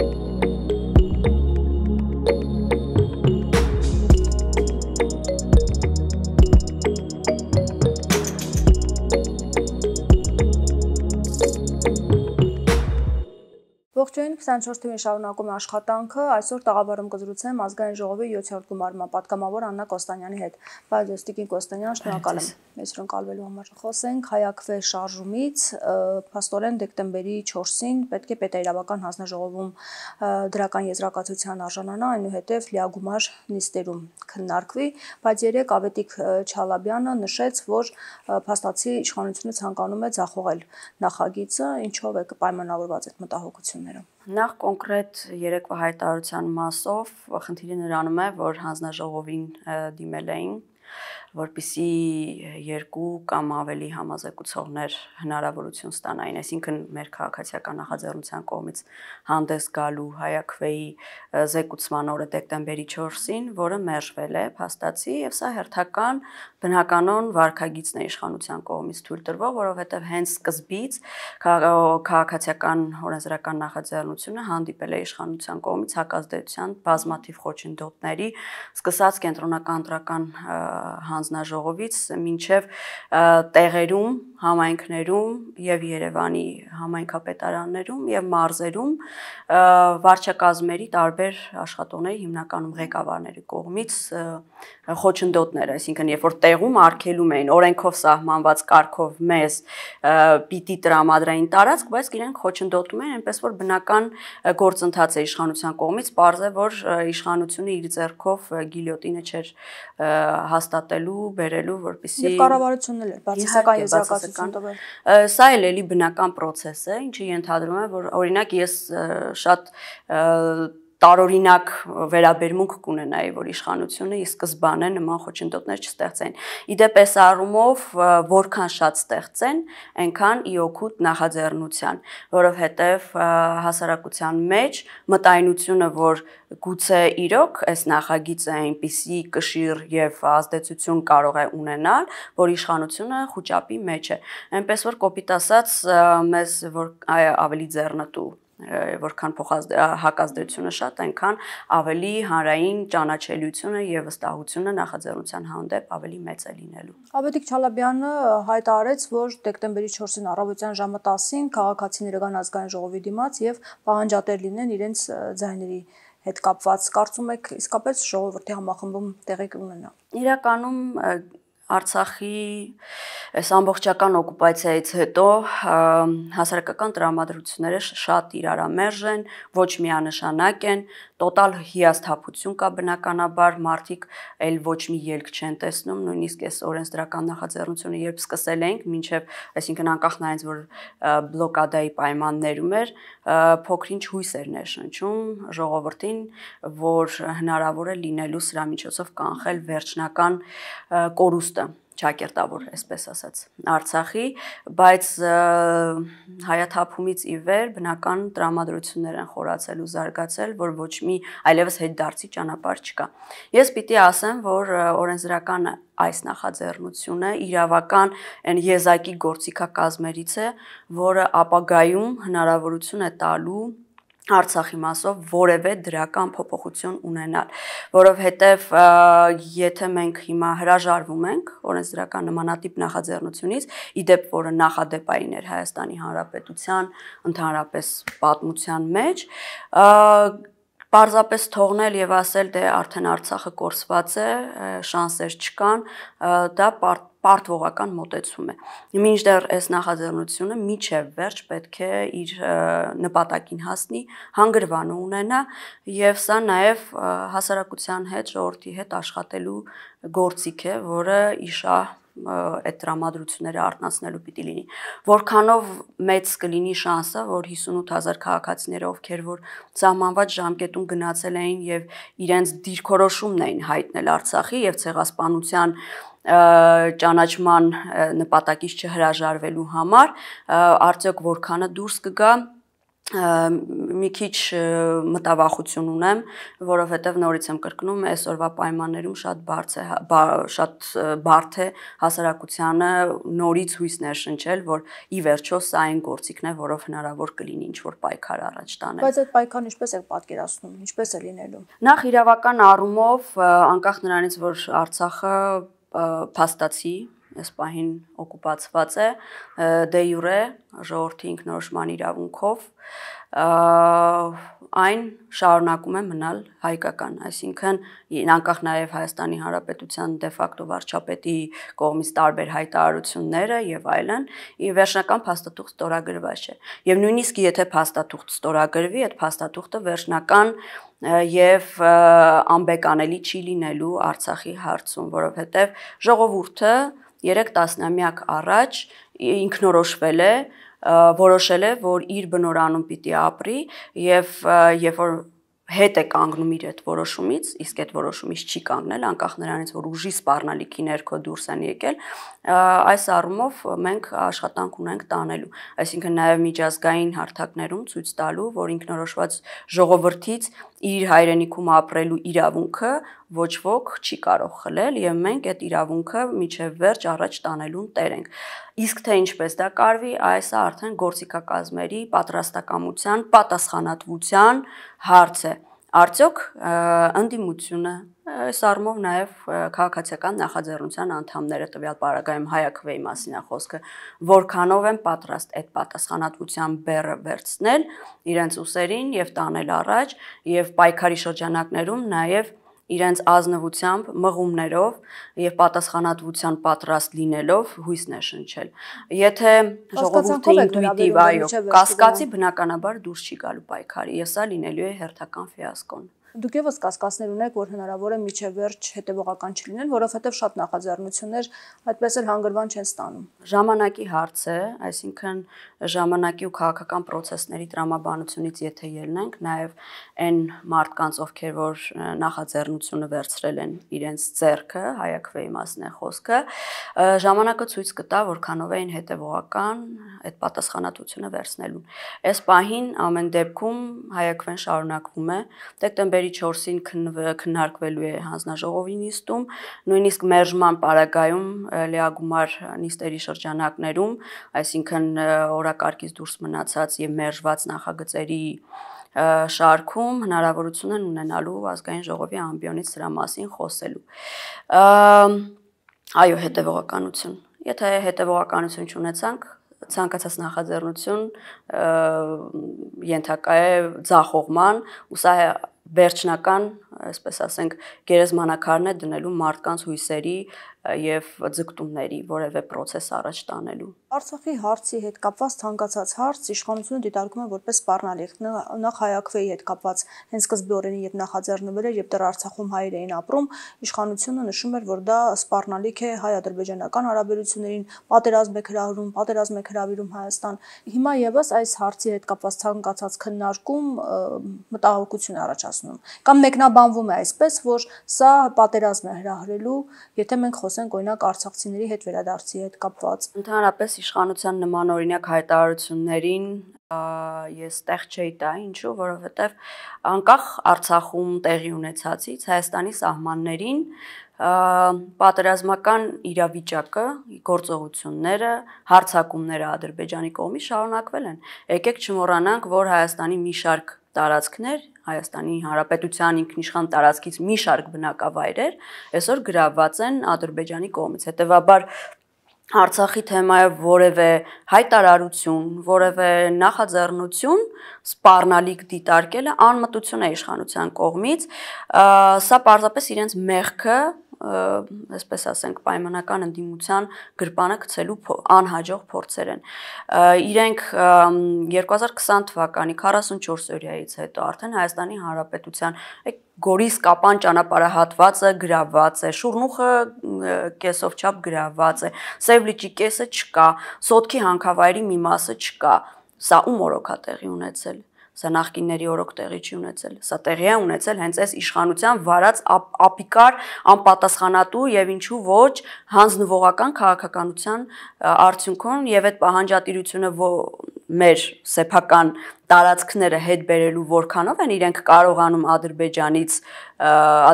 you 24 թվին շարունակում է աշխատանքը, այսօր տաղավարում կզրուցեմ ազգային ժողովի 7-րդ գումարումը պատգամավոր Աննա Կոստանյանի հետ։ Բայց Ոստիկին Կոստանյան, շնորհակալ եմ մեծրուն կալվելու համար։ Խոսենք հայակվե շարժումից, փաստորեն դեկտեմբերի 4-ին պետք է պետերավական հանձնաժողովում դրական եզրակացության արժանանա, այնուհետև լիագումար նիստերում քննարկվի, բայց երեք Ավետիկ Չալաբյանը նշեց, որ փաստացի իշխանությունը ցանկանում է ձախողել նախագիծը, ինչով է կպայմանավորված այդ մտահոգությունները։ Նախ կոնկրետ երեկվա հայտարարության մասով խնդիրը նրանում է, որ հանձնաժողովին դիմել էին որպիսի երկու կամ ավելի համազեկուցողներ հնարավորություն ստանային, այսինքն մեր քաղաքացիական նախաձեռնության կողմից հանդես գալու հայակվեի զեկուցման օրը դեկտեմբերի 4-ին, որը մերժվել է փաստացի եւ սա հերթական բնականոն վարկագիծն է իշխանության կողմից թույլ տրվող, որովհետեւ հենց սկզբից քաղաքացիական օրենսդրական նախաձեռնությունը հանդիպել է իշխանության կողմից հակազդեցության բազմաթիվ խոչընդոտների, սկսած կենտրոնական ընտրական հանձ հանձնաժողովից մինչև տեղերում, համայնքներում եւ Երևանի համայնքապետարաններում եւ մարզերում վարչակազմերի տարբեր աշխատողների հիմնականում ղեկավարների կողմից խոչընդոտներ, այսինքն երբ որ տեղում արկելում էին օրենքով սահմանված կարգով մեզ պիտի տրամադրային տարածք, բայց իրենք խոչընդոտում են, այնպես որ բնական գործընթաց է իշխանության կողմից, parz է որ իշխանությունը իր ձեռքով գիլյոտինը չէր հաստատելու ելնելու, բերելու, որպեսզի Եվ կառավարությունն էլ է բացասական եզրակացություն տվել։ Սա էլ էլի բնական process է, ինչը ենթադրում է, որ օրինակ ես շատ տարօրինակ վերաբերմունք կունենայի, որ իշխանությունը ի սկզբանե նման խոչընդոտներ չստեղծեն։ Իդեպ այս առումով որքան շատ ստեղծեն, այնքան ի օգուտ նախաձեռնության, որովհետև հասարակության մեջ մտայնությունը, որ գուցե իրոք այս նախագիծը այնպիսի կշիռ եւ ազդեցություն կարող է ունենալ, որ իշխանությունը խոճապի մեջ է։ Այնպես որ կոպիտ ասած մեզ որ ավելի ձեռնտու որքան փոխած հակազդությունը շատ, այնքան ավելի հանրային ճանաչելիությունը եւ վստահությունը նախաձեռնության հանդեպ ավելի մեծ է լինելու։ Աբետիկ Չալաբյանը հայտարարեց, որ դեկտեմբերի 4-ին առավոտյան ժամը 10-ին քաղաքացիները կան ազգային ժողովի դիմաց եւ պահանջատեր լինեն իրենց ձայների հետ կապված։ Կարծում եք իսկապես ժողովրդի համախմբում տեղի կունենա։ Իրականում Արցախի այս ամբողջական օկուպացիայից հետո հասարակական տրամադրությունները շատ իրարամերժ են, ոչ միանշանակ են, տոտալ հիասթափություն կա բնականաբար, մարդիկ այլ ոչ մի ելք չեն տեսնում, նույնիսկ այս օրենսդրական նախաձեռնությունը երբ սկսել ենք, մինչև, այսինքն անկախ նայած որ բլոկադայի պայմաններում էր, փոքրինչ հույսեր ներշնչում ժողովրդին, որ հնարավոր է լինելու սրա միջոցով կանխել վերջնական կորուստը ճակերտավոր, այսպես ասած, Արցախի, բայց հայաթափումից ի վեր բնական տրամադրություններ են խորացել ու զարգացել, որ ոչ մի այլևս հետ դարձի ճանապարհ չկա։ Ես պիտի ասեմ, որ օրենսդրական այս նախաձեռնությունը իրավական այն եզակի գործիքակազմերից է, որը ապագայում հնարավորություն է տալու Արցախի մասով որևէ դրական փոփոխություն ունենալ, որովհետև եթե մենք հիմա հրաժարվում ենք օրենսդրական նմանատիպ նախաձեռնությունից, ի դեպ որը նախադեպային էր Հայաստանի Հանրապետության ընդհանրապես պատմության մեջ, Պարզապես թողնել եւ ասել դե արդեն Արցախը կորսված է, շանսեր չկան, դա պարտ պարտվողական մոտեցում է։ Մինչդեռ այս նախաձեռնությունը միջև վերջ պետք է իր նպատակին հասնի, հանգրվանը ունենա եւ սա նաեւ հասարակության հետ, ժողովրդի հետ աշխատելու գործիք է, որը իշա այդ դրամատրությունները արտնացնելու պիտի լինի։ Որքանով մեծ կլինի շանսը, որ 58000 քաղաքացիները, ովքեր որ ճամանված ժամկետում գնացել էին եւ իրենց դիրքորոշումն էին հայտնել Արցախի եւ ցեղասպանության ճանաչման նպատակից չհրաժարվելու համար արդյոք որքանը դուրս կգա մի քիչ մտավախություն ունեմ, որովհետև նորից եմ կրկնում, այսօրվա պայմաններում շատ բարձ է հա, բա, շատ բարդ է հասարակությանը նորից հույսներ շնչել, որ ի վերջո սա այն գործիքն է, որով հնարավոր կլինի ինչ-որ պայքար առաջ տանել։ Բայց այդ պայքարն ինչպես է պատկերացնում, ինչպես է լինելու։ Նախ իրավական առումով, անկախ նրանից, որ Արցախը փաստացի այս պահին օկուպացված է դե յուրե ժողովրդի ինքնորոշման իրավունքով այն շարունակում է մնալ հայկական, այսինքն անկախ նաև Հայաստանի Հանրապետության դեֆակտո վարչապետի կողմից տարբեր հայտարարությունները եւ այլն, ի վերջնական փաստաթուղթ ստորագրված չէ։ Եվ նույնիսկ եթե փաստաթուղթ ստորագրվի, այդ փաստաթուղթը վերջնական եւ անբեկանելի չի լինելու Արցախի հարցում, որովհետեւ ժողովուրդը 3 տասնամյակ առաջ ինքնորոշվել է, է որոշել է, որ իր բնորանում պիտի ապրի եւ երբ որ հետ է կանգնում իր այդ որոշումից, իսկ այդ որոշումից չի կանգնել, անկախ նրանից, որ ուժի սպառնալիքի ներքո դուրս են եկել, այս առումով մենք աշխատանք ունենք տանելու։ Այսինքն նաև միջազգային հարթակներում ցույց տալու, որ ինքնորոշված ժողովրդից իր հայրենիքում ապրելու իրավունքը ոչ ոք չի կարող խլել եւ մենք այդ իրավունքը միջև վերջ առաջ տանելուն տեր ենք։ Իսկ թե ինչպես դա կարվի, այս արդեն գործիքակազմերի պատրաստակամության, պատասխանատվության հարց է։ Արդյոք ընդդիմությունը այս առումով նաև քաղաքացիական նախաձեռնության անդամները տվյալ պարագայում հայակվեի մասին է խոսքը, որքանով են պատրաստ այդ պատասխանատվության բեռը վերցնել իրենց ուսերին եւ տանել առաջ եւ պայքարի շրջանակներում նաև իրենց ազնվությամբ, մղումներով եւ պատասխանատվության պատրաստ լինելով հույսն է շնչել։ Եթե ժողովուրդը ինտուիտիվ, այո, կասկածի բնականաբար դուրս չի գալու պայքարի, եւ սա լինելու է հերթական ֆիասկոն դուք եւս կասկածներ ունեք, որ հնարավոր է միջև վերջ հետևողական չլինել, որովհետեւ շատ նախաձեռնություններ այդպես էլ հանգրվան չեն ստանում։ Ժամանակի հարց է, այսինքն ժամանակի ու քաղաքական process-ների տրամաբանությունից եթե ելնենք, նաեւ այն մարդկանց, ովքեր որ նախաձեռնությունը վերցրել են իրենց ձեռքը, հայակվեի մասն է խոսքը, ժամանակը ցույց կտա, որքանով էին հետևողական այդ պատասխանատվությունը վերցնելուն։ Այս պահին ամեն դեպքում հայակվեն շարունակվում է դեկտեմբերի հոկտեմբերի 4-ին քննարկվելու է հանձնաժողովի նիստում, նույնիսկ մերժման պարագայում լեագումար նիստերի շրջանակներում, այսինքն օրակարգից դուրս մնացած եւ մերժված նախագծերի շարքում հնարավորություն են ունենալու ազգային ժողովի ամբիոնից սրա մասին խոսելու։ Այո, հետևողականություն։ Եթե հետևողականություն չունեցանք, ցանկացած նախաձեռնություն ենթակա է ձախողման ու սա վերջնական, այսպես ասենք, գերեզմանակարն է դնելու մարդկանց հույսերի եւ ձգտումների որևէ process առաջ տանելու։ Արցախի հարցի հետ կապված ցանկացած հարց իշխանությունը դիտարկում է որպես սпарնալիք։ Նախ հայակվեի հետ կապված հենց սկզբորենի եւ նախաձեռնվել էր եւ դեռ Արցախում հայեր էին ապրում, իշխանությունը նշում էր, որ դա սпарնալիք է հայ-ադրբեջանական հարաբերություններին, պատերազմ է հրահրում, պատերազմ է հրավիրում Հայաստան։ Հիմա եւս այս հարցի հետ կապված ցանկացած քննարկում մտահոգություն առաջացնում։ Կամ մեկնաբանվում է այսպես, որ սա պատերազմ է հրահրելու, եթե մենք խոս խոսենք օրինակ արցախցիների հետ վերադարձի հետ կապված։ Ընդհանրապես իշխանության նման օրինակ հայտարարություններին ես տեղ չէի տա, ինչու, որովհետև անկախ Արցախում տեղի ունեցածից Հայաստանի սահմաններին պատերազմական իրավիճակը, գործողությունները, հարցակումները Ադրբեջանի կողմից շարունակվել են։ Եկեք չմոռանանք, որ Հայաստանի մի շարք տարածքներ, Հայաստանի Հանրապետության ինքնիշխան տարածքից մի շարք բնակավայրեր այսօր գրաված են Ադրբեջանի կողմից։ Հետևաբար Արցախի թեմայով որևէ հայտարարություն, որևէ նախաձեռնություն սպառնալիք դիտարկելը անմտություն է իշխանության կողմից։ Սա պարզապես իրենց մեղքը այսպես ասենք, պայմանական ընդդիմության գրպանը գցելու անհաջող փորձեր են։ Իրենք 2020 թվականի 44 օրյայից հետո արդեն Հայաստանի Հանրապետության Գորիս կապան ճանապարհահատվածը գրաված է, շուրնուխը կեսով չափ գրաված է, Սևլիճի կեսը չկա, Սոթքի հանքավայրի մի մասը չկա։ Սա ու մորոքա տեղի ունեցել է սա նախկինների օրոք տեղի չի ունեցել։ Սա տեղի է ունեցել հենց այս իշխանության վարած ապիկար, անպատասխանատու եւ ինչու ոչ հանձնվողական քաղաքականության արդյունքում եւ այդ պահանջատիրությունը մեր սեփական տարածքները հետ բերելու որքանով են իրենք կարողանում Ադրբեջանից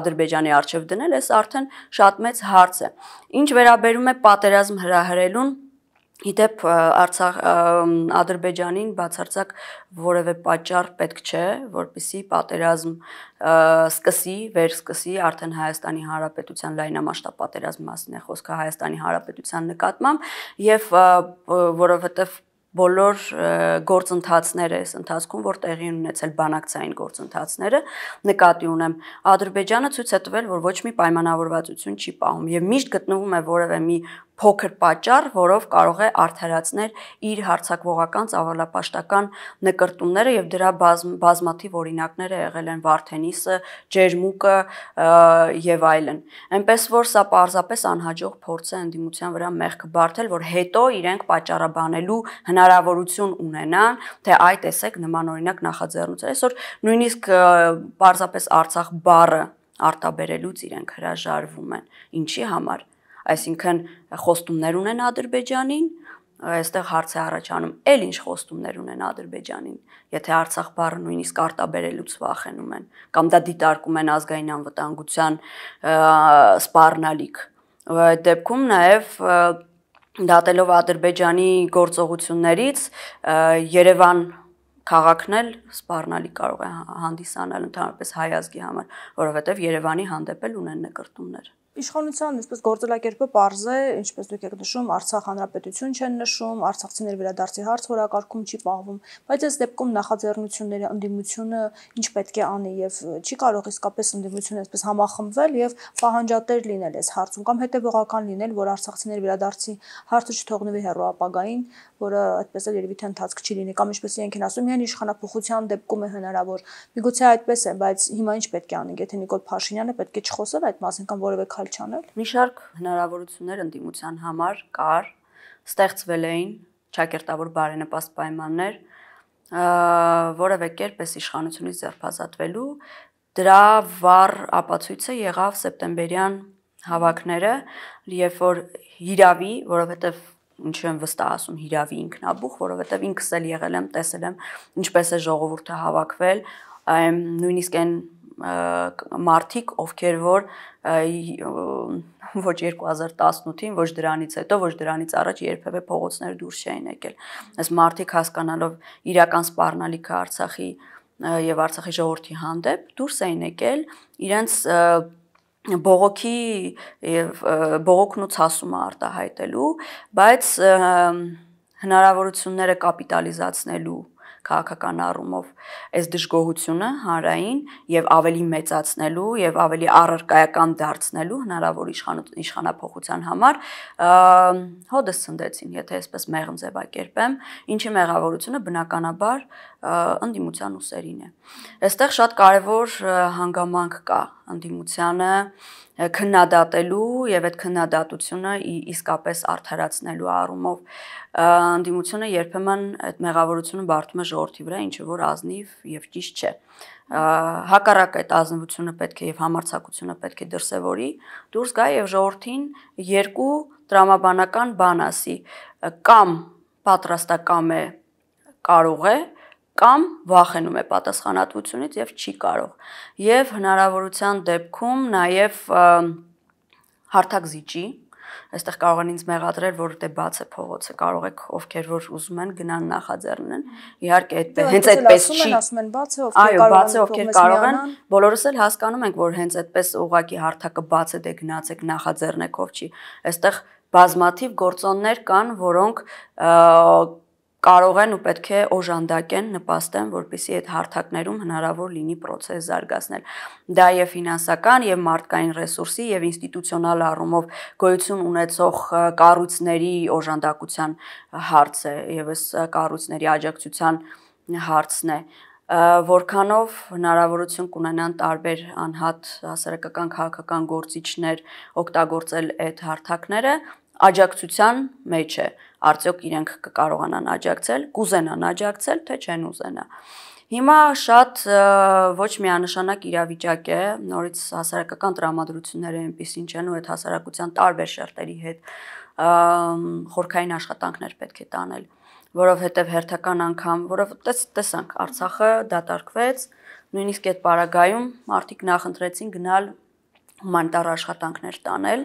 Ադրբեջանի արչև դնել, այս արդեն շատ մեծ հարց է։ Ինչ վերաբերում է պատերազմ հրահրելուն, հա Իդեպ Արցախ Ադրբեջանին բացարձակ որևէ պատճառ պետք չէ, որպիսի պատերազմ սկսի, վերսկսի արդեն Հայաստանի Հանրապետության լայնամասշտաբ պատերազմի մասին է խոսքը Հայաստանի Հանրապետության նկատմամբ եւ որովհետեւ բոլոր գործընթացները այս ընթացքում որ տեղի ունեցել բանակցային գործընթացները նկատի ունեմ Ադրբեջանը ցույց է տվել որ ոչ մի պայմանավորվածություն չի պահում եւ միշտ գտնվում է որևէ մի փոքր պատճառ, որով կարող է արդարացնել իր հարցակողական ծավալապաշտական նկարտումները եւ դրա բազմ, բազմաթիվ օրինակները եղել են Վարդենիսը, Ջերմուկը եւ այլն։ Էնպես որ սա պարզապես անհաջող փորձ է ընդդիմության վրա մեղք բարթել, որ հետո իրենք պատճառաբանելու հնարավորություն ունենան, թե այ տեսեք նման օրինակ նախաձեռնություն։ Այսօր նույնիսկ պարզապես Արցախ բառը արտաբերելուց իրենք հրաժարվում են։ Ինչի համար այսինքն խոստումներ ունեն Ադրբեջանին, այստեղ հարց է առաջանում, ել ինչ խոստումներ ունեն Ադրբեջանին, եթե Արցախ բառը նույնիսկ արտաբերելուց վախենում են, կամ դա դիտարկում են ազգային անվտանգության սպառնալիք։ Այդ դեպքում նաև դատելով Ադրբեջանի գործողություններից Երևան քաղաքն էլ սպառնալի կարող է հանդիսանալ ընդհանրապես հայ ազգի համար, որովհետև Երևանի հանդեպ էլ ունեն նկարտումներ։ Իշխանության այսպես գործելակերպը པարզ է, ինչպես դուք եք նշում, Արցախ հանրապետություն չեն նշում, արցախցիներ վերադարձի հարց հորակարգում չի պահվում, բայց այս դեպքում նախաձեռնությունների ընդդիմությունը ինչ պետք է անի եւ չի կարող իսկապես ընդդիմությունը այսպես համախմբվել եւ պահանջատեր լինել այս հարցում կամ հետեւողական լինել, որ արցախցիներ վերադարձի հարցը չթողնվի հերոապագային, որը այդպես էլ երևի թե ընթացք չի լինի կամ ինչպես իրենք են ասում, միայն իշխանապողության դեպքում է հնարավոր։ Միգուցե այդպես է, բայց հիմա ինչ պետք է անենք, եթե Նիկոլ Փաշինյանը պետք է չխոսեր այդ մասին կամ որևէ քայլ չանել։ Մի շարք հնարավորություններ ընդդիմության համար կար, ստեղծվել էին ճակերտավոր բարենպաստ պայմաններ, որևէ կերպ էս իշխանությունից ձերբազատվելու դրա վառ ապացույցը եղավ սեպտեմբերյան հավաքները, երբ որ հիրավի, որովհետև ինչ եմ վստահ ասում հիրավի ինքնաբուխ, որովհետև ինքս էլ եղել եմ, տեսել եմ ինչպես է ժողովուրդը հավաքվել, նույնիսկ այն մարտիկ, ովքեր որ ոչ 2018-ին, ոչ դրանից հետո, ոչ դրանից առաջ երբևէ փողոցներ դուրս չէին եկել։ Այս մարտիկ հասկանալով իրական սպառնալիքը Արցախի եւ Արցախի ժողովրդի հանդեպ դուրս էին եկել իրենց և, բողոքի եւ բողոքն ու ցասումը արտահայտելու, բայց հնարավորությունները կապիտալիզացնելու քաղաքական առումով այս դժգոհությունը հանրային եւ ավելի մեծացնելու եւ ավելի առարկայական դարձնելու հնարավոր իշխանապողության համար հոդս ցնդեցին, եթե այսպես մեղմ ձևակերպեմ, ինչի մեղավորությունը բնականաբար ընդդիմության ուսերին է։ Այստեղ շատ կարևոր հանգամանք կա ընդդիմությանը քննադատելու եւ այդ քննադատությունը իսկապես արդարացնելու առումով անդիմությունը երբեմն այդ մեղավորությունը բարդում է ժողովրդի վրա, ինչը որ ազնիվ եւ ճիշտ չէ։ Հակառակ այդ ազնվությունը պետք է եւ համարձակությունը պետք է դրսեւորի, դուրս գա եւ ժողովրդին երկու տրամաբանական բան ասի, կամ պատրաստակամ է, կարող է, կամ վախենում է պատասխանատվությունից եւ չի կարող։ Եվ հնարավորության դեպքում նաեւ հարթակ զիջի, այստեղ կարող են ինձ մեղադրել, որ դե բաց է փողոցը, կարող եք ովքեր որ ուզում են գնան նախաձեռնեն։ Իհարկե այդպես հենց այդպես չի։ Ասում են բաց է, ովքեր կարող են։ Այո, բաց է, ովքեր կարող են։ Բոլորս էլ հասկանում ենք, որ հենց այդպես ուղակի հարթակը բաց է, դե գնացեք նախաձեռնեք, ով չի։ Այստեղ բազմաթիվ գործոններ կան, որոնք կարող են ու պետք է օժանդակեն, նպաստեն, որպեսզի այդ հարթակներում հնարավոր լինի process զարգացնել։ Դա եւ ֆինանսական, եւ մարդկային ռեսուրսի, եւ ինստիտուցիոնալ առումով գոյություն ունեցող կառույցների օժանդակության հարց է, եւ այս կառույցների աջակցության հարցն է որքանով հնարավորություն կունենան տարբեր անհատ հասարակական քաղաքական գործիչներ օգտագործել այդ հարթակները աջակցության մեջ է, արդյոք իրենք կկարողանան աջակցել, կուզենան աջակցել, թե չեն ուզենա։ Հիմա շատ ոչ միանշանակ իրավիճակ է, նորից հասարակական տրամադրությունները այնպեսին չեն ու այդ հասարակության տարբեր շերտերի հետ խորքային աշխատանքներ պետք է տանել, որովհետև հերթական անգամ, որով տես տեսանք Արցախը դատարկվեց, նույնիսկ այդ պարագայում մարդիկ նախընտրեցին գնալ հումանիտար աշխատանքներ տանել,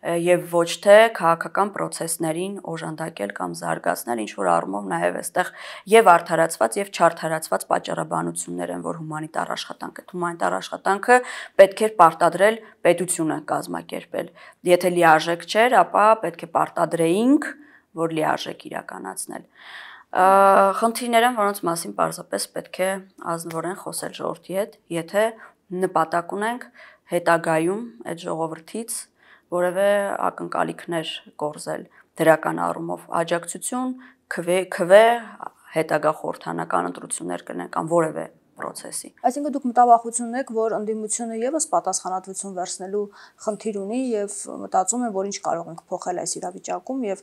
եւ ոչ թե քաղաքական process-ներին օժանդակել կամ զարգացնել, ինչ որ առումով նաեւ այստեղ եւ արդարացված եւ չարթարացված պատճառաբանություններ են, որ հումանիտար աշխատանքը, հումանիտար աշխատանքը պետք էր պարտադրել պետությունը կազմակերպել։ Եթե լիարժեք չէր, ապա պետք է պարտադրեինք, որ լիարժեք իրականացնել խնդիրներ են, որոնց մասին պարզապես պետք է ազնվորեն խոսել ժողովրդի հետ, եթե նպատակ ունենք հետագայում այդ ժողովրդից որևէ ակնկալիքներ կորզել դրական առումով աջակցություն, քվե, քվե հետագա խորհրդանական ընտրություններ կնեն կամ որևէ process-ի։ Այսինքն դուք մտավախություն եք, որ ընդդիմությունը եւս պատասխանատվություն վերցնելու խնդիր ունի եւ մտածում են, որ ինչ կարող ենք փոխել այս իրավիճակում եւ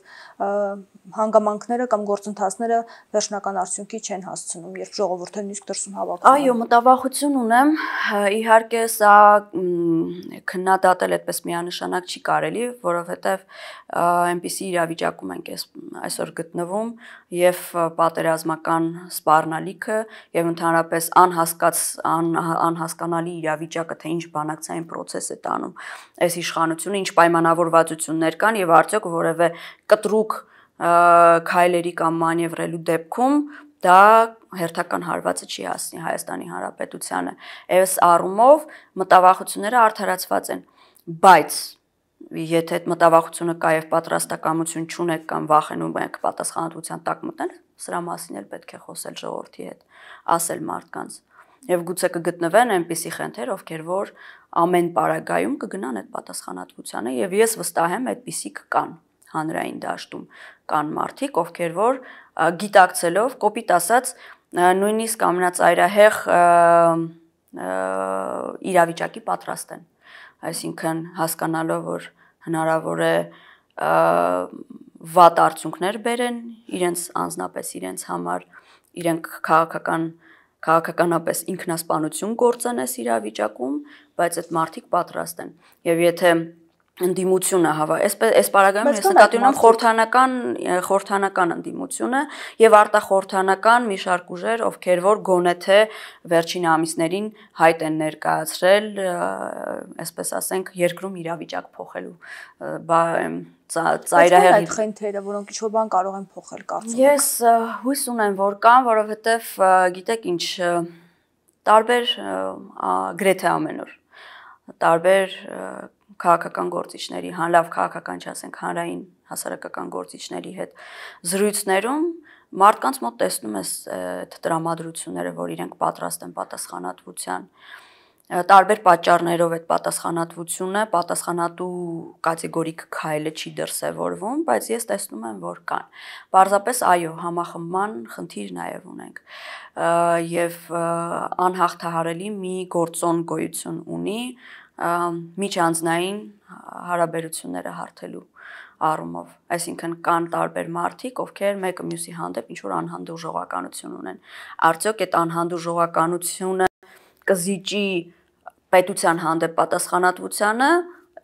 հանգամանքները կամ գործընթացները վերջնական արդյունքի չեն հասցնում, երբ ժողովուրդը նույնիսկ դրսում հավաքվում։ Այո, մտավախություն ունեմ, իհարկե սա քննադատել այդպես միանշանակ չի կարելի, որովհետեւ այնպիսի իրավիճակում ենք այսօր գտնվում եւ պատերազմական սպառնալիքը եւ ընդհանրապես ան անհասկաց ան, անհասկանալի իրավիճակը, թե ինչ բանակցային process է տանում այս իշխանությունը, ինչ պայմանավորվածություններ կան եւ արդյոք որևէ կտրուկ քայլերի կամ մանևրելու դեպքում դա հերթական հարվածը չի հասնի Հայաստանի Հանրապետությանը։ Այս առումով մտավախությունները արդարացված են, բայց եթե այդ մտավախությունը կա եւ պատրաստակամություն չունեք կամ վախենում եք պատասխանատվության տակ մտնել, Սրա մասին էլ պետք է խոսել ժողովրդի հետ, ասել մարդկանց։ Եվ գուցե կգտնվեն այնպիսի խենթեր, ովքեր որ ամեն պարագայում կգնան այդ պատասխանատվությանը եւ ես վստահ եմ այդպիսի կան հանրային դաշտում կան մարդիկ, ովքեր որ գիտակցելով կոպիտ ասած նույնիսկ ամնացայրահեղ իրավիճակի պատրաստ են։ Այսինքն հասկանալով, որ հնարավոր է վատ արդյունքներ բերեն իրենց անznապես իրենց համար, իրենք քաղաքական քաղաքականապես ինքնասպանություն գործեն այս իրավիճակում, բայց այդ մարդիկ պատրաստ են։ Եվ եթե ընդդիմությունը հավա։ Այս այս параգրաֆում ես նկատի ունեմ խորթանական խորթանական ընդդիմությունը եւ արտախորթանական մի շարք ուժեր, ովքեր որ գոնե թե վերջին ամիսներին հայտ են ներկայացրել, այսպես ասենք, երկրում իրավիճակ փոխելու բա ծայրահեղ այդ խենթերը, որոնք ինչ որ բան կարող են փոխել կարծում։ Ես հույս ունեմ, որ կան, որովհետեւ գիտեք ինչ տարբեր գրեթե ամենուր տարբեր քաղաքական գործիչների, հանրավ քաղաքական չասենք, հանրային հասարակական գործիչների հետ զրույցներում մարդկանց մոտ տեսնում ես այդ դրամատրությունները, որ իրենք պատրաստ են պատասխանատվության տարբեր պատճառներով այդ պատասխանատվությունը, պատասխանատու կատեգորիկ քայլը չի դրսևորվում, բայց ես տեսնում եմ, որ կան։ Պարզապես այո, համախմբման խնդիր նաև ունենք։ Եվ անհաղթահարելի մի գործոն գոյություն ունի, միջանձնային հարաբերությունները հարթելու առումով, այսինքն կան տարբեր մարդիկ, ովքեր մեկը մյուսի հանդեպ ինչ որ անհանդուր ժողականություն ունեն։ Արդյոք այդ անհանդուր ժողականությունը կզիջի պետության հանդեպ պատասխանատվությանը,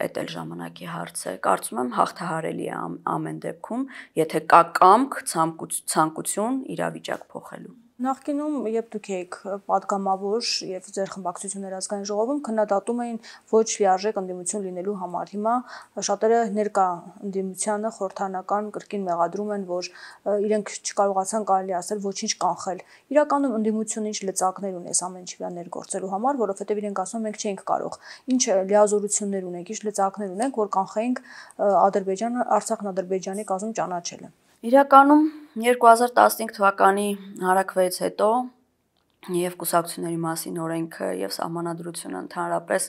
այդ էլ ժամանակի հարց է։ Կարծում եմ հաղթահարելի է ամ, ամեն դեպքում, եթե կա կամք, ցանկություն իրավիճակ փոխելու։ Նախկինում, երբ դուք եք падգամավոր եւ ձեր խմբակցություններ ազգային ժողովում քննադատում էին ոչ վիարժեք ընդդիմություն լինելու համար։ Հիմա շատերը ներկա ընդդիմությանը խորհրդանական կրկին մեղադրում են, որ իրենք չկարողացան կարելի ասել ոչինչ կանխել։ Իրականում ընդդիմությունը ինչ լծակներ ունի այս ամեն ինչի վրա ներգործելու համար, որովհետեւ իրենք ասում ենք չենք կարող։ Ինչ լիազորություններ ունենք, ինչ լծակներ ունենք, որ կանխենք Ադրբեջանը, Արցախն Ադրբեջանի կազմում ճանաչելը։ Իրականում 2015 թվականի հարակվեից հետո եւ կուսակցությունների մասին օրենքը եւ սահմանադրությունը ընդհանրապես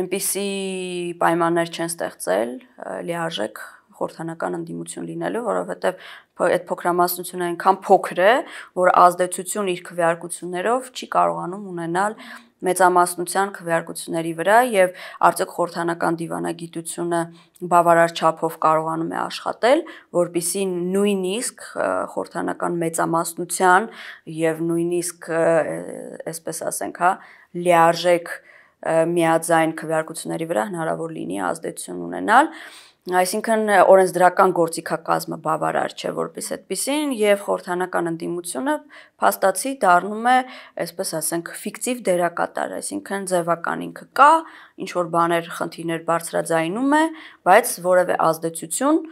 այնպիսի պայմաններ չեն ստեղծել լիարժեք խորհրդանական ընդդիմություն լինելու, որովհետև որ այդ փոքրամասնությունը այնքան փոքր է, որ ազդեցություն իր քվեարկություններով չի կարողանում ունենալ մեծամասնության քվեարկությունների վրա եւ արձակ խորհրդանական դիվանագիտությունը բավարար չափով կարողանում է աշխատել, որբիսի նույնիսկ խորհրդանական մեծամասնության եւ նույնիսկ այսպես ասենք, հա, լիարժեք միաձայն քվեարկությունների վրա հնարավոր լինի ազդեցություն ունենալ Այսինքն օրենսդրական գործիքակազմը բավարար չէ որպես այդպեսին եւ խորհրդանական ընդդիմությունը փաստացի դառնում է, այսպես ասենք, ֆիկտիվ դերակատար, այսինքն ձևական ինքը կա, ինչ որ բաներ, խնդիրներ բարձրաձայնում է, բայց որևէ ազդեցություն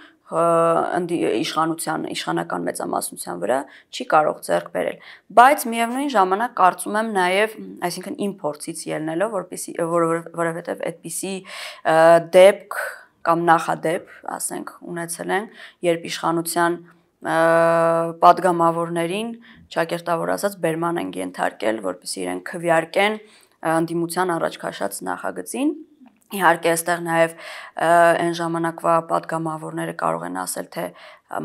իշխանության իշխանական մեծամասնության վրա չի կարող ձեռք բերել բայց միևնույն ժամանակ կարծում եմ նաև այսինքն իմպորտից ելնելով որովհետև որովհետև այդպիսի դեպք որ, որ, որ, որ, որ, որ, որ, որ, կամ նախադեպ, ասենք, ունեցել են, երբ իշխանության падգամավորներին ճակերտավոր ասած բերման են ենթարկել, որպեսզի իրեն քվյարկեն անդիմության առաջ քաշած նախագծին։ Իհարկե, այստեղ նաև այն ժամանակվա падգամավորները կարող են ասել, թե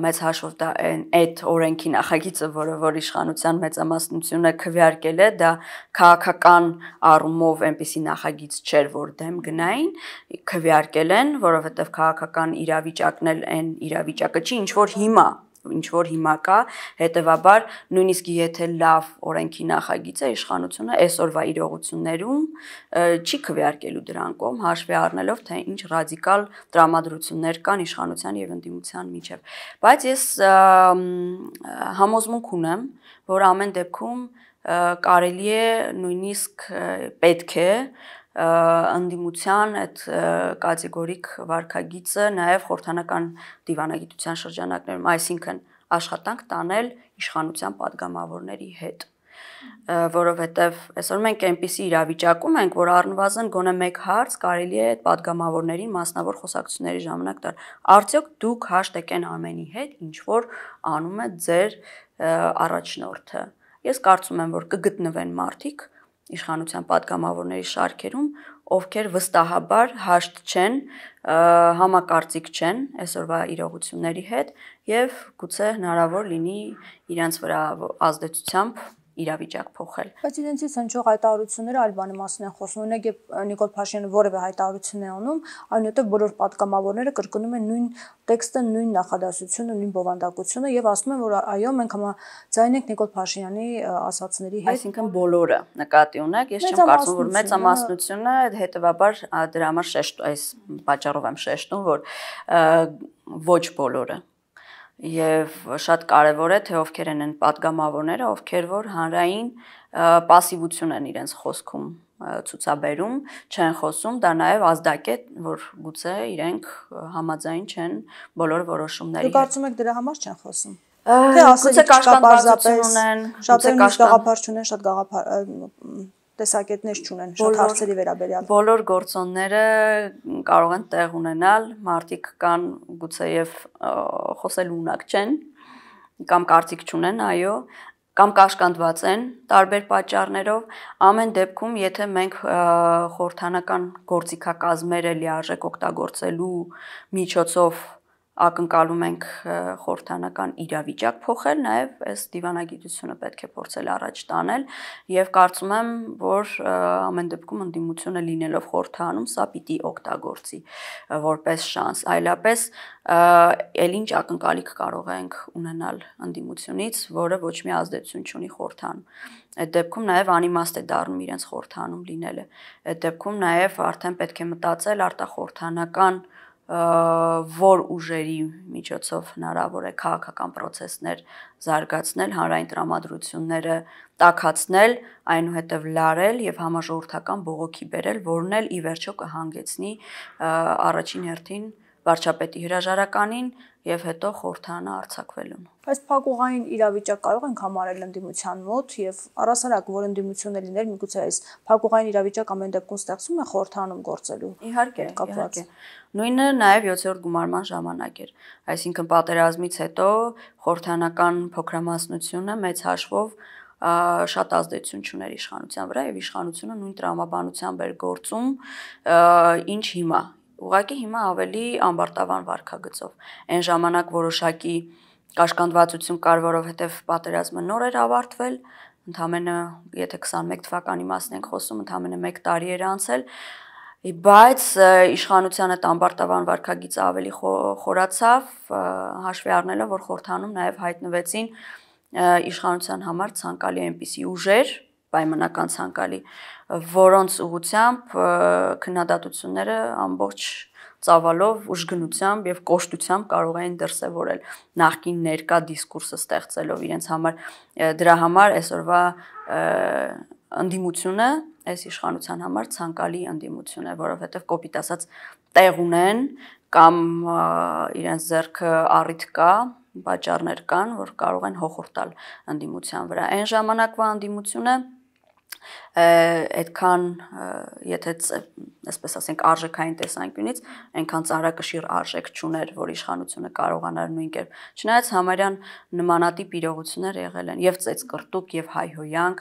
մեծ հաշվով դա այն այդ օրենքի նախագիծը, որը որ իշխանության մեծամասնությունը քվեարկել է, դա քաղաքական առումով այնպիսի նախագիծ չէր, որ դեմ գնային, քվեարկել են, որովհետև քաղաքական իրավիճակն էլ այն իրավիճակը չի, ինչ որ հիմա ինչ որ հիմա կա, հետեւաբար նույնիսկ եթե լավ օրենքի նախագիծ է իշխանությունը այսօրվա իրողություններում չի քվեարկելու դրան կողմ, հաշվի առնելով թե ինչ ռադիկալ տրամադրություններ կան իշխանության եւ ընդդիմության միջեւ։ Բայց ես համոզմունք ունեմ, որ ամեն դեպքում կարելի է նույնիսկ պետք է ընդդիմության այդ կատեգորիկ վարկագիծը նաև խորհրդանական դիվանագիտության շրջանակներում, այսինքն աշխատանք տանել իշխանության падգամավորների հետ որովհետև այսօր մենք այնպիսի իրավիճակում ենք, որ առնվազն գոնե մեկ հարց կարելի է այդ падգամավորներին մասնավոր խոսակցությունների ժամանակ տալ։ Արդյոք դուք հաշտեկեն ամենի հետ ինչ որ անում է ձեր առաջնորդը։ Ես կարծում եմ, որ կգտնվեն մարդիկ, իշխանության падգամավորների շարքերում, ովքեր վստահաբար հաշտ չեն, համակարծիք չեն այսօրվա իրողությունների հետ եւ գուցե հնարավոր լինի իրանց վրա ազդեցությամբ իրավիճակ փոխել։ Բայց իրենցից հնչող հայտարարությունները այլ բանի մասին են խոսում։ Օրինակ, երբ Նիկոլ Փաշինյանը որևէ հայտարարություն է անում, այնուհետև բոլոր պատգամավորները կրկնում են նույն տեքստը, նույն նախադասությունը, նույն բովանդակությունը եւ ասում են, որ այո, մենք համաձայն ենք Նիկոլ Փաշինյանի ասացների հետ։ Այսինքն բոլորը նկատի ունեք, ես չեմ կարծում, որ մեծամասնությունը հետեւաբար դրա համար շեշտ այս պատճառով եմ շեշտում, որ ոչ բոլորը եւ շատ կարեւոր է թե ովքեր են այն падգամավորները, ովքեր որ հանրային пассивություն են իրենց խոսքում ցուցաբերում, չեն խոսում, դա նաև ազդակ է, որ գուցե իրենք համաձայն չեն բոլոր որոշումների հետ։ Դուք կարծում եք դրա համար չեն խոսում։ Թե ասել չկա պարզապես, շատերը կաշտան գաղափար չունեն, շատ գաղափար տեսակետներ չունեն շատ հարցերի վերաբերյալ։ Բոլոր գործոնները կարող են տեղ ունենալ, մարդիկ կան գուցեև խոսելու ունակ չեն կամ կարծիք չունեն, այո, կամ կաշկանդված են տարբեր պատճառներով, ամեն դեպքում եթե մենք խորհրդանական գործիքակազմերը լիարժեք օգտագործելու միջոցով ակնկալում ենք խորհրդանական իրավիճակ փոխել, նաև այս դիվանագիտությունը պետք է փորձել առաջ տանել եւ կարծում եմ, որ ամեն դեպքում ընդդիմությունը լինելով խորհրդանում սա պիտի օգտագործի որպես շանս, այլապես ել ինչ ակնկալիք կարող ենք ունենալ ընդդիմությունից, որը ոչ մի ազդեցություն չունի խորհրդանում։ Այդ դեպքում նաև անիմաստ է դառնում իրենց խորհրդանում լինելը։ Այդ դեպքում նաև արդեն պետք է մտածել արտախորհրդանական որ ուժերի միջոցով հնարավոր է քաղաքական process-ներ զարգացնել, հանրային տրամադրությունները տակածնել, այնուհետև լարել եւ համաժողովրդական բողոքի բերել, որն էլ ի վերջո կհանգեցնի առաջին հերթին վարչապետի հրաժարականին, եւ հետո խորթանա արցակվելուն։ Բայց փակուղային իրավիճակ կարող ենք համարել ընդդիմության մոտ եւ առասարակ որ ընդդիմությունը լիներ միգուցե այս փակուղային իրավիճակ ամեն դեպքում ստեղծում է խորթանում գործելու։ Իհարկե, իհարկե։ Նույնը նաեւ 7-րդ գումարման ժամանակ էր, այսինքն պատերազմից հետո խորթանական փոքրամասնությունը մեծ հաշվով շատ ազդեցություն չուներ իշխանության վրա եւ իշխանությունը նույն տրամաբանությամբ էր գործում ինչ հիմա Ուղղակի հիմա ավելի ամբարտավան վարքագծով։ Այն ժամանակ որոշակի կաշկանդվածություն կար, որովհետև պատերազմը նոր էր ավարտվել, ընդամենը, եթե 21 թվականի մասն ենք խոսում, ընդամենը 1 տարի էր անցել, բայց իշխանության այդ ամբարտավան վարքագիծը ավելի խորացավ, հաշվի առնելով, որ խորթանում նաև հայտնվեցին իշխանության համար ցանկալի այնպիսի ուժեր, պայմանական ցանկալի, որոնց ուղությամբ քննադատությունները ամբողջ ծավալով ուժգնությամբ եւ կոշտությամբ կարող էին դրսեւորել նախքին ներկա դիսկուրսը ստեղծելով իրենց համար դրա համար այսօրվա ընդդիմությունը այս իշխանության համար ցանկալի ընդդիմություն է որովհետեւ կոպիտ ասած տեղ ունեն կամ իրենց зерքը առիթ կա վաճառներ կան որ կարող են հոխորտալ ընդդիմության վրա այն ժամանակվա ընդդիմությունը այդքան եթե այսպես ասենք արժեքային տեսանկյունից այնքան ծառակշիռ արժեք չուներ, որ իշխանությունը կարողանար նույն կերպ։ Չնայած համարյան նմանատիպ իրողություններ եղել են եւ ծեծկրտուկ եւ հայհոյանք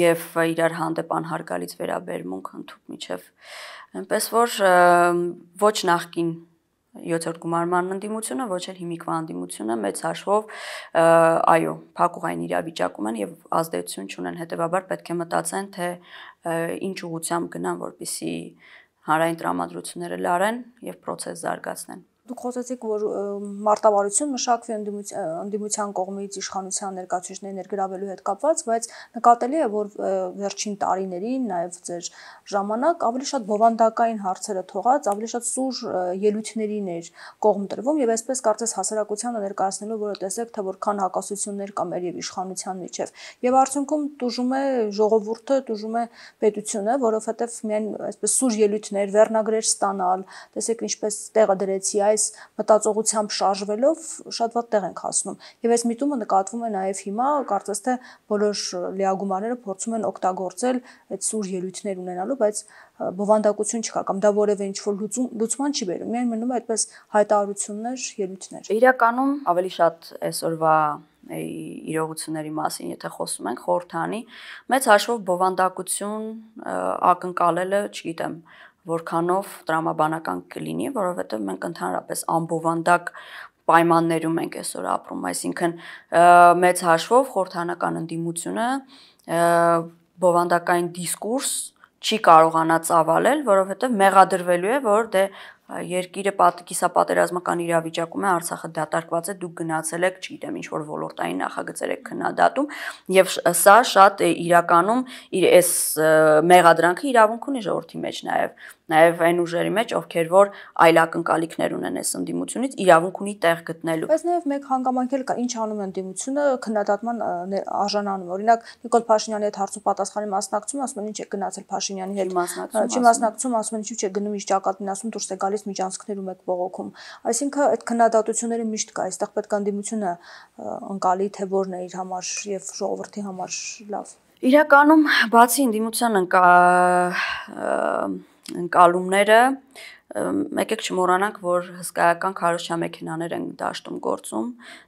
եւ իրար հանդեպ անհարգալից վերաբերմունք ընդհանուր միջև։ Այնպես որ ոչ նախքին 7-րդ գումարման ընդդիմությունը, ոչ էլ հիմիկվա ընդդիմությունը մեծ հաշվով այո, փակուղային իրավիճակում են եւ ազդեցություն չունեն, հետեւաբար պետք է մտածեն, թե ինչ ուղությամբ գնան, որպիսի հանրային տրամադրությունները լարեն եւ process զարգացնեն։ Դուք խոսեցիք, որ մարտավարություն մշակվի ընդդիմության կողմից իշխանության ներկայացուցիչների ներգրավելու հետ կապված, բայց նկատելի է, որ վերջին տարիներին նաև ձեր ժամանակ ավելի շատ բովանդակային հարցերը թողած, ավելի շատ սուր ելույթներին էր կողմ տրվում եւ այսպես կարծես հասարակությանը ներկայացնելու, որը տեսեք, թե որքան հակասություններ կա մեր եւ իշխանության միջեւ։ Եվ արդյունքում տուժում է ժողովուրդը, տուժում է պետությունը, որովհետեւ միայն այսպես սուր ելույթներ, վերնագրեր ստանալ, տեսեք ինչպես տեղը դրեցի այ այս մտածողությամբ շարժվելով շատ ված տեղ ենք հասնում։ Եվ այս միտումը նկատվում է նաև հիմա, կարծես թե բոլոր լիագումարները փորձում են օգտագործել այդ սուր ելույթներ ունենալու, բայց բովանդակություն չկա կամ դա որևէ ինչ-որ լուծում լուծման չի բերում։ Միայն մնում է այդպես հայտարարություններ, ելույթներ։ Իրականում ավելի շատ այսօրվա իրողությունների մասին, եթե խոսում ենք խորթանի, մեծ հաշվով բովանդակություն ակնկալելը, չգիտեմ, որքանով տրամաբանական կլինի, որովհետև մենք ընդհանրապես ամբովանդակ պայմաններում ենք այսօր ապրում, այսինքն մեծ հաշվով խորհրդանական ընդդիմությունը բովանդակային դիսկուրս չի կարողանա ծավալել, որովհետև մեղադրվելու է, որ դե երկիրը պատ, կիսապատերազմական իրավիճակում է, Արցախը դատարկված է, դուք գնացել եք, չգիտեմ, ինչ որ ոլորտային նախագծեր եք քննադատում, եւ սա շատ իրականում իր այս մեղադրանքը իրավունք ունի ժողովրդի մեջ նաեւ նաև այն ուժերի մեջ, ովքեր որ այլ ակնկալիքներ ունեն այս ընդդիմությունից, իրավունք ունի տեղ գտնելու։ Բայց նաև մեկ հանգամանք էլ կա, ինչ անում է ընդդիմությունը քննադատման արժանանում։ Օրինակ Նիկոլ Փաշինյանի հետ հարցու պատասխանի մասնակցում ասում են ինչ է գնացել Փաշինյանի հետ մասնակցում։ Չի մասնակցում, ասում են ինչու՞ չէ գնում իր ճակատին, ասում դուրս է գալիս միջանցքներում եք բողոքում։ Այսինքն այդ քննադատությունները միշտ կա, այստեղ պետք է ընդդիմությունը անցալի թե որն է իր համար եւ ժողովրդի համար լավ։ Իրականում բացի ընդդիմության ընկա ընկալումները մեկեք չմոռանանք, որ հսկայական քարոզչամեքենաներ են դաշտում գործում,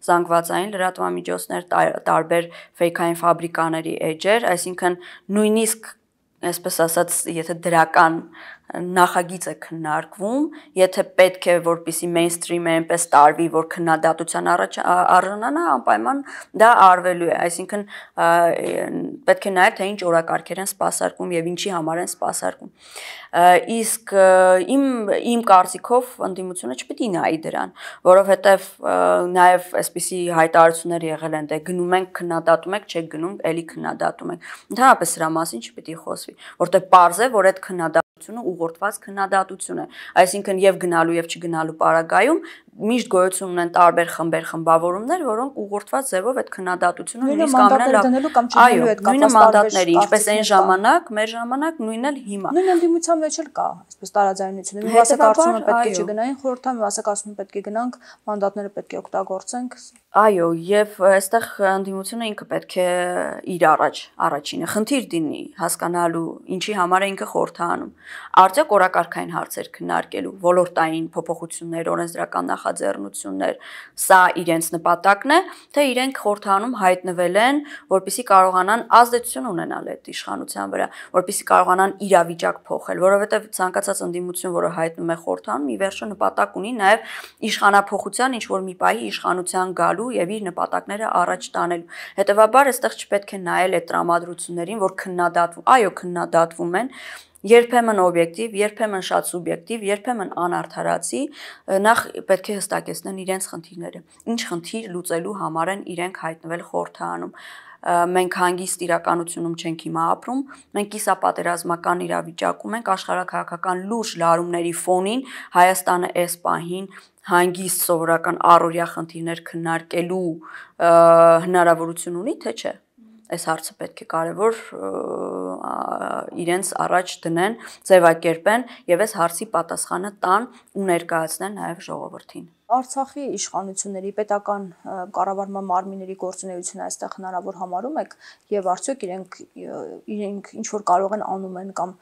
զանգվածային լրատվամիջոցներ, տարբեր ֆեյքային ֆաբրիկաների էջեր, այսինքն նույնիսկ այսպես ասած, եթե դրական նախագիծ է քննարկվում, եթե պետք է որպիսի մեյնսթրիմը այնպես տարվի, որ քննադատության արժանանա, անպայման դա արվելու է, այսինքն պետք է նայել թե ինչ օրակարգեր են սпасարկում եւ ինչի համար են սпасարկում։ Իսկ իմ իմ կարծիքով ընդդիմությունը չպետք է նայի դրան, որովհետեւ նաեւ այսպիսի հայտարարություններ եղել են, դե գնում ենք քննադատում եք, չեք գնում, էլի քննադատում եք։ Ընդհանրապես սրա մասին չպետք է խոսվի, որտեղ պարզ է, որ այդ քննադատ ուղղորդված քննադատություն է, այսինքն եւ գնալու եւ չգնալու պարագայում միշտ գոյություն ունեն տարբեր խմբեր խմբավորումներ, որոնք ուղղորդված ձևով այդ քննադատությունը նույնիսկ ամենը լավ դնելու կամ չդնելու այդ կապված մանդատները, ինչպես այն ժամանակ, մեր ժամանակ նույնն էլ հիմա։ Նույն ընդդիմության մեջ էլ կա, այսպես տարաձայնությունը։ Մի մասնակցությունը պետք է չգնային, խորհրդը մի մասնակցությունը պետք է գնանք, մանդատները պետք է օգտագործենք։ Այո, եւ այստեղ ընդդիմությունը ինքը պետք է իր առաջ առաջինը խնդիր դինի հասկանալու ինչի համար է ինքը խորհրդանում։ Արդյոք օրակարգային հարցեր քննարկելու, ոլորտային փոփոխություններ, օրենսդրական նախ նախաձեռնություններ։ Սա իրենց նպատակն է, թե իրենք խորթանում հայտնվել են, որպիսի կարողանան ազդեցություն ունենալ այդ իշխանության վրա, որպիսի կարողանան իրավիճակ փոխել, որովհետև ցանկացած ընդդիմություն, որը հայտնում է խորթանում, ի վերջո նպատակ ունի նաև իշխանափոխության ինչ որ մի պահի իշխանության գալու եւ իր նպատակները առաջ տանելու։ Հետևաբար այստեղ չպետք է նայել այդ տրամադրություններին, որ քննադատվում, այո, քննադատվում են, երբեմն օբյեկտիվ, երբեմն շատ սուբյեկտիվ, երբեմն անարթարացի, նախ պետք է հստակեցնեն իրենց խնդիրները։ Ինչ խնդիր լուծելու համար են իրենք հայտնվել խորհրդանում մենք հանգիստ իրականությունում չենք հիմա ապրում, մենք կիսապատերազմական իրավիճակում ենք, աշխարհակահաղական լուրջ լարումների ֆոնին Հայաստանը այս պահին հանգիստ սովորական առօրյա խնդիրներ քննարկելու հնարավորություն ունի, թե՞ չէ այս հարցը պետք է կարևոր իրենց առաջ դնեն, ձևակերպեն եւ այս հարցի պատասխանը տան ու ներկայացնեն նաեւ ժողովրդին։ Արցախի իշխանությունների պետական կառավարման մարմինների գործունեությունը այստեղ հնարավոր համարում եք եւ արդյոք իրենք իրենք ինչ որ կարող են անում են կամ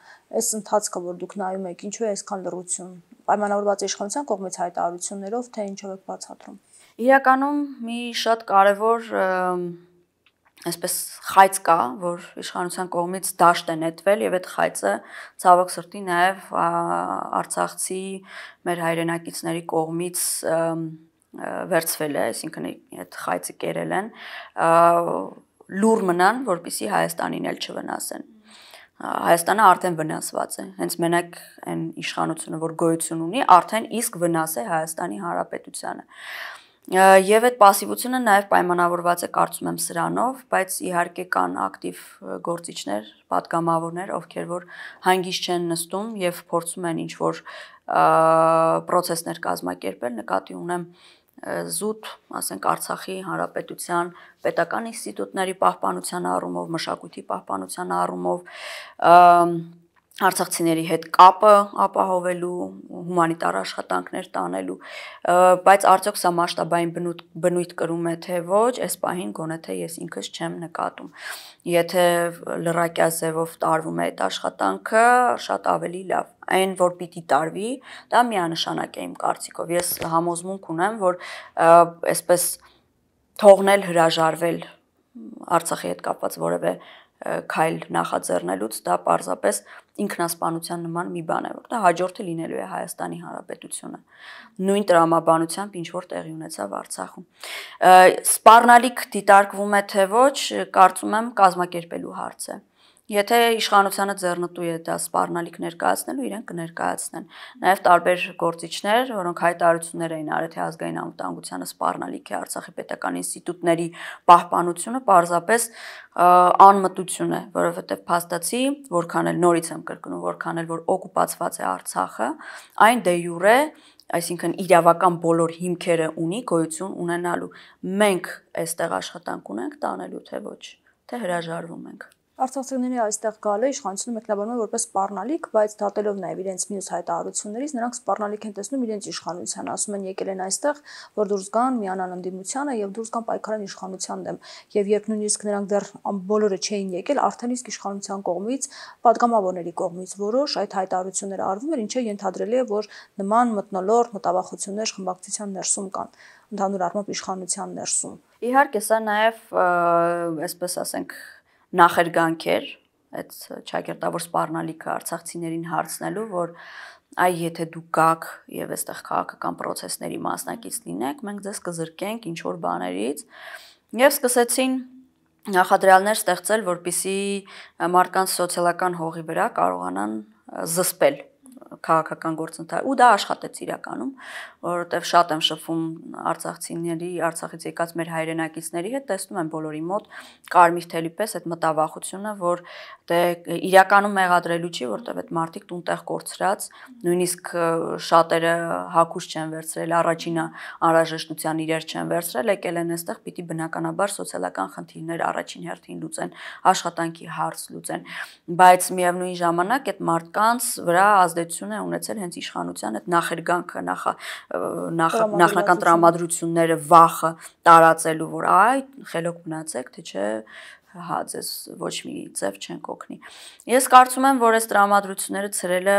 այս ընթացքը որ դուք նայում եք ինչու է այսքան լռություն պայմանավորված իշխանության կողմից հայտարարություններով թե ինչով եք բացատրում Իրականում մի շատ կարևոր և, այսպես խայծ կա, որ իշխանության կողմից դաշտ է նետվել եւ այդ խայծը ցավոք սրտի նաեւ Արցախցի մեր հայրենակիցների կողմից վերցվել է, այսինքն այդ խայծը կերել են լուր մնան, որpիսի Հայաստանին էլ չվնասեն։ Հայաստանը արդեն վնասված է։ Հենց մենակ այն իշխանությունը, որ գոյություն ունի, արդեն իսկ վնաս է Հայաստանի Հանրապետությանը։ Եվ այդ пассивությունը նաև պայմանավորված է կարծում եմ սրանով, բայց իհարկե կան ակտիվ գործիչներ, падգամավորներ, ովքեր որ հանգիստ չեն նստում եւ փորձում են ինչ որ process-ներ կազմակերպել, նկատի ունեմ զուտ, ասենք Արցախի հանրապետության պետական ինստիտուտների պահպանության առումով, մշակույթի պահպանության առումով, և, արցախցիների հետ կապը ապահովելու, հումանիտար աշխատանքներ տանելու, բայց արդյոք սա մասշտաբային բնույթ, բնույթ կրում է թե ոչ, այս պահին գոնե թե ես ինքս չեմ նկատում։ Եթե լրակյա ձևով տարվում է այդ աշխատանքը, շատ ավելի լավ այն որ պիտի տարվի, դա միանշանակ է իմ կարծիքով։ Ես համոզմունք ունեմ, որ այսպես թողնել հրաժարվել Արցախի հետ կապված որևէ քայլ նախաձեռնելուց դա պարզապես ինքնասպանության նման մի բան է, որ դա հաջորդը լինելու է Հայաստանի Հանրապետությունը։ Նույն տրամաբանությամբ ինչ որ տեղի ունեցավ Արցախում։ Սպառնալիք դիտարկվում է թե ոչ, կարծում եմ կազմակերպելու հարց է։ Ա, Եթե իշխանությանը ձեռնտու է դա սպառնալիք ներկայացնելու, իրեն կներկայացնեն։ Նաև տարբեր գործիչներ, որոնք հայտարարություններ էին արել, թե ազգային անվտանգությանը սպառնալիք է Արցախի պետական ինստիտուտների պահպանությունը, պարզապես անմտություն է, որովհետև փաստացի, որքան էլ նորից եմ կրկնում, որքան էլ որ օկուպացված է Արցախը, այն դե յուրե այսինքն իրավական բոլոր հիմքերը ունի գոյություն ունենալու։ Մենք այստեղ աշխատանք ունենք տանելու թե ոչ, թե հրաժարվում ենք։ Արցախցիները այստեղ գալը իշխանությունը մեկնաբանում է որպես սպառնալիք, բայց դատելով նաև իրենց մյուս հայտարարություններից, նրանք սպառնալիք են տեսնում իրենց իշխանության, ասում են եկել են այստեղ, որ դուրս գան միանան ընդդիմությանը եւ դուրս գան պայքարեն իշխանության դեմ։ Եվ երբ նույնիսկ նրանք դեռ բոլորը չէին եկել, արդեն իսկ իշխանության կողմից, падգամավորների կողմից որոշ այդ հայտարարությունները արվում են, ինչը ենթադրելի է, որ նման մտնոլորտ մտավախություններ խմբակցության ներսում կան ընդհանուր առմամբ իշխանության ներսում։ Իհարկե, սա նաև, այսպես ասենք, նախերգանքեր այդ ճակերտավոր սպառնալիքը արցախցիներին հարցնելու, որ այ եթե դուք գաք եւ այստեղ քաղաքական process-ների մասնակից լինեք, մենք ձեզ կզրկենք ինչ որ բաներից եւ սկսեցին նախադրյալներ ստեղծել, որպիսի մարդկանց սոցիալական հողի վրա կարողանան զսպել քաղաքական գործընթաց ու դա աշխատեց իրականում որովհետև շատ եմ շփվում արցախցիների, արցախից եկած մեր հայրենակիցների հետ, տեսնում եմ բոլորի մոտ կարմիր թելի պես այդ մտավախությունը, որ դե իրականում մեղադրելու չի, որովհետև այդ մարդիկ տունտեղ կորցրած, նույնիսկ շատերը հակուշ չեն վերցրել, առաջինը անհրաժեշտության իրեր չեն վերցրել, եկել են այստեղ պիտի բնականաբար սոցիալական խնդիրներ առաջին հերթին լուծեն, աշխատանքի հարց լուծեն, բայց միևնույն ժամանակ այդ մարդկանց վրա ազդեցություն է ունեցել հենց իշխանության այդ նախերգանքը, նախա նախ նախնական տրամադրությունները վախը տարածելու, որ այ խելոք մնացեք, թե չէ հա ձեզ ոչ մի ձև չեն կօգնի։ Ես կարծում եմ, որ այս տրամադրությունները ցրելը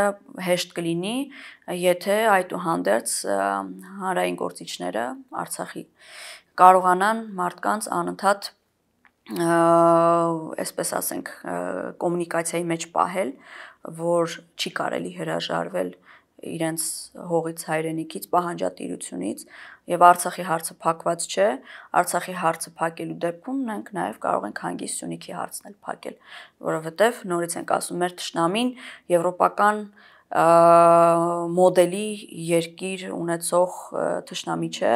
հեշտ կլինի, եթե այդուհանդերձ հանրային գործիչները Արցախի կարողանան մարդկանց անընդհատ այսպես ասենք կոմունիկացիայի մեջ պահել, որ չի կարելի հրաժարվել իրենց հողից հայրենիքից, պահանջատիրությունից եւ Արցախի հարցը փակված չէ։ Արցախի հարցը փակելու դեպքում մենք նաեւ կարող ենք հանգիստ Սյունիքի հարցն էլ փակել, որովհետեւ նորից ենք ասում, մեր ճշնամին եվրոպական մոդելի երկիր ունեցող ճշնամի չէ,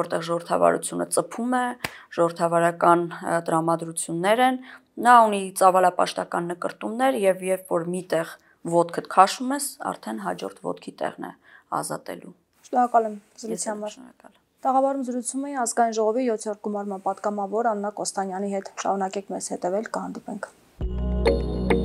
որտեղ ժողովրդավարությունը ծփում է, ժողովրդավարական տրամադրություններ են, նա ունի ծավալապաշտական նկարտումներ եւ երբ որ միտեղ մի ոդկդ քաշում ես, արդեն հաջորդ ոդկի տեղն է ազատելու։ Շնորհակալ եմ զրույցի համար։ Շնորհակալ։ Տաղավարում զրուցում էի ազգային ժողովի 7-րդ գումարման պատգամավոր Աննա Կոստանյանի հետ։ Շնորհակալ եք մեզ հետևել, կհանդիպենք։ Thank you